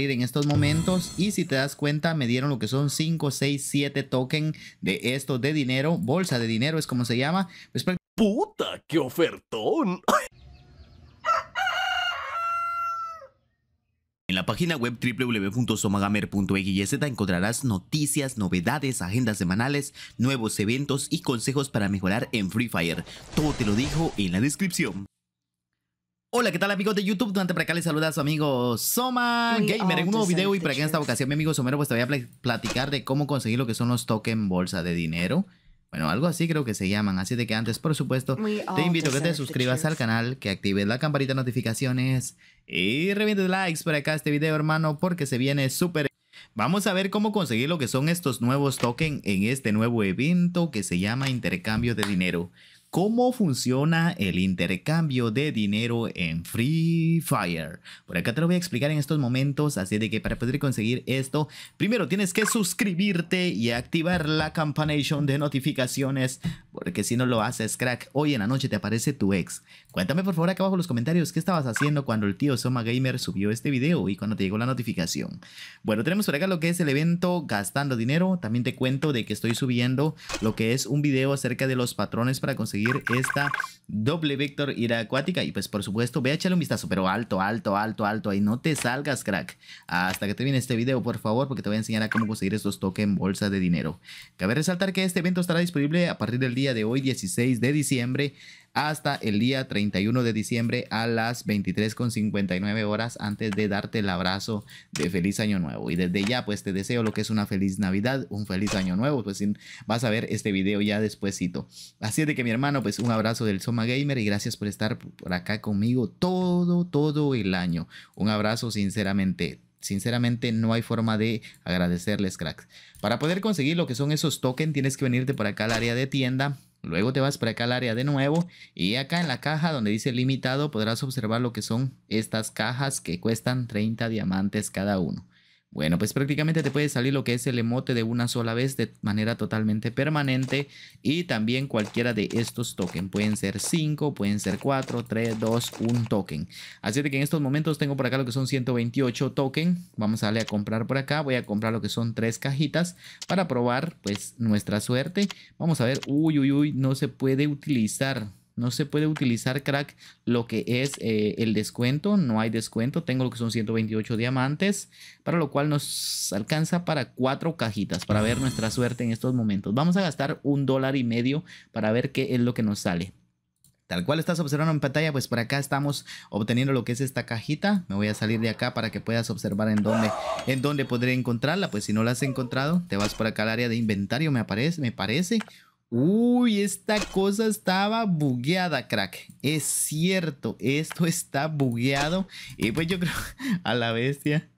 en estos momentos y si te das cuenta me dieron lo que son 5, 6, 7 token de esto de dinero, bolsa de dinero es como se llama. Pues, ¡Puta, qué ofertón! En la página web www.somagamer.xyz encontrarás noticias, novedades, agendas semanales, nuevos eventos y consejos para mejorar en Free Fire. Todo te lo dijo en la descripción. Hola, ¿qué tal amigos de YouTube? Durante para acá les saluda su amigo Soma Gamer en un oh, nuevo video y para que en esta ocasión mi amigo Somero pues te voy a platicar de cómo conseguir lo que son los token bolsa de dinero. Bueno, algo así creo que se llaman, así de que antes, por supuesto, te oh, invito a que te suscribas al canal, que actives la campanita de notificaciones y revientes likes para acá este video, hermano, porque se viene súper... Vamos a ver cómo conseguir lo que son estos nuevos tokens en este nuevo evento que se llama intercambio de dinero cómo funciona el intercambio de dinero en Free Fire. Por acá te lo voy a explicar en estos momentos, así de que para poder conseguir esto, primero tienes que suscribirte y activar la campanation de notificaciones porque si no lo haces, crack, hoy en la noche te aparece tu ex. Cuéntame por favor acá abajo en los comentarios qué estabas haciendo cuando el tío Soma Gamer subió este video y cuando te llegó la notificación. Bueno, tenemos por acá lo que es el evento Gastando Dinero. También te cuento de que estoy subiendo lo que es un video acerca de los patrones para conseguir esta doble vector ira acuática. Y pues por supuesto, ve a echarle un vistazo, pero alto, alto, alto, alto. Ahí no te salgas, crack. Hasta que te termine este video, por favor, porque te voy a enseñar a cómo conseguir estos tokens bolsa de dinero. Cabe resaltar que este evento estará disponible a partir del día día de hoy, 16 de diciembre, hasta el día 31 de diciembre a las 23.59 horas antes de darte el abrazo de feliz año nuevo. Y desde ya, pues te deseo lo que es una feliz Navidad, un feliz año nuevo, pues vas a ver este video ya despuesito. Así es de que mi hermano, pues un abrazo del Soma Gamer y gracias por estar por acá conmigo todo, todo el año. Un abrazo sinceramente. Sinceramente no hay forma de agradecerles, cracks. Para poder conseguir lo que son esos tokens, tienes que venirte para acá al área de tienda. Luego te vas para acá al área de nuevo y acá en la caja donde dice limitado podrás observar lo que son estas cajas que cuestan 30 diamantes cada uno. Bueno, pues prácticamente te puede salir lo que es el emote de una sola vez de manera totalmente permanente y también cualquiera de estos tokens. Pueden ser 5, pueden ser 4, 3, 2, 1 token. Así que en estos momentos tengo por acá lo que son 128 token. Vamos a darle a comprar por acá. Voy a comprar lo que son 3 cajitas para probar pues nuestra suerte. Vamos a ver. Uy, uy, uy, no se puede utilizar. No se puede utilizar, crack, lo que es eh, el descuento. No hay descuento. Tengo lo que son 128 diamantes, para lo cual nos alcanza para cuatro cajitas para ver nuestra suerte en estos momentos. Vamos a gastar un dólar y medio para ver qué es lo que nos sale. Tal cual estás observando en pantalla, pues por acá estamos obteniendo lo que es esta cajita. Me voy a salir de acá para que puedas observar en dónde, en dónde podré encontrarla. Pues si no la has encontrado, te vas por acá al área de inventario, me, aparece, me parece Uy, esta cosa estaba bugueada, crack. Es cierto, esto está bugueado. Y pues yo creo, a la bestia.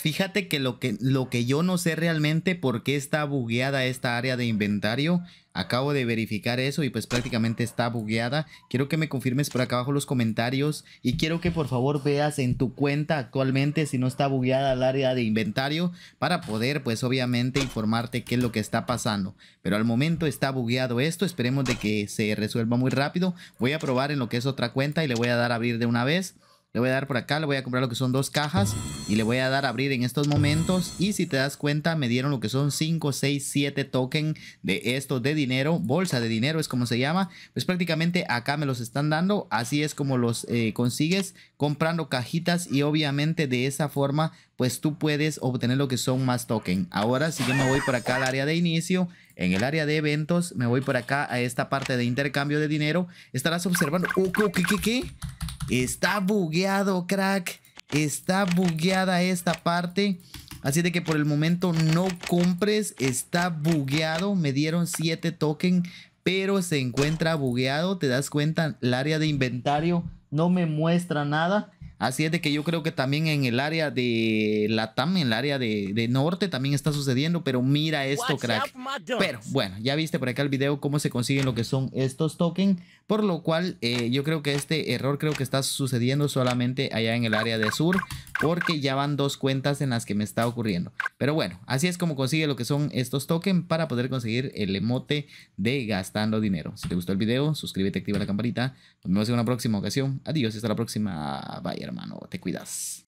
Fíjate que lo que, lo que yo no sé realmente por qué está bugueada esta área de inventario Acabo de verificar eso y pues prácticamente está bugueada. Quiero que me confirmes por acá abajo los comentarios y quiero que por favor veas en tu cuenta actualmente si no está bugueada el área de inventario para poder pues obviamente informarte qué es lo que está pasando. Pero al momento está bugueado esto, esperemos de que se resuelva muy rápido. Voy a probar en lo que es otra cuenta y le voy a dar a abrir de una vez. Le voy a dar por acá, le voy a comprar lo que son dos cajas y le voy a dar a abrir en estos momentos. Y si te das cuenta, me dieron lo que son 5, 6, 7 token de esto de dinero, bolsa de dinero es como se llama. Pues prácticamente acá me los están dando, así es como los eh, consigues comprando cajitas y obviamente de esa forma pues tú puedes obtener lo que son más token. Ahora si yo me voy por acá al área de inicio, en el área de eventos, me voy por acá a esta parte de intercambio de dinero, estarás observando, uh, ¿Qué? qué, qué? Está bugueado, crack. Está bugueada esta parte. Así de que por el momento no compres. Está bugueado. Me dieron 7 token. Pero se encuentra bugueado. Te das cuenta. El área de inventario no me muestra nada. Así es de que yo creo que también en el área de Latam, en el área de, Norte también está sucediendo, pero mira esto, crack. Pero bueno, ya viste por acá el video cómo se consiguen lo que son estos tokens, por lo cual eh, yo creo que este error creo que está sucediendo solamente allá en el área de Sur, porque ya van dos cuentas en las que me está ocurriendo. Pero bueno, así es como consigue lo que son estos tokens para poder conseguir el emote de gastando dinero. Si te gustó el video, suscríbete, activa la campanita. Nos vemos en una próxima ocasión. Adiós y hasta la próxima. Bye hermano, te cuidas.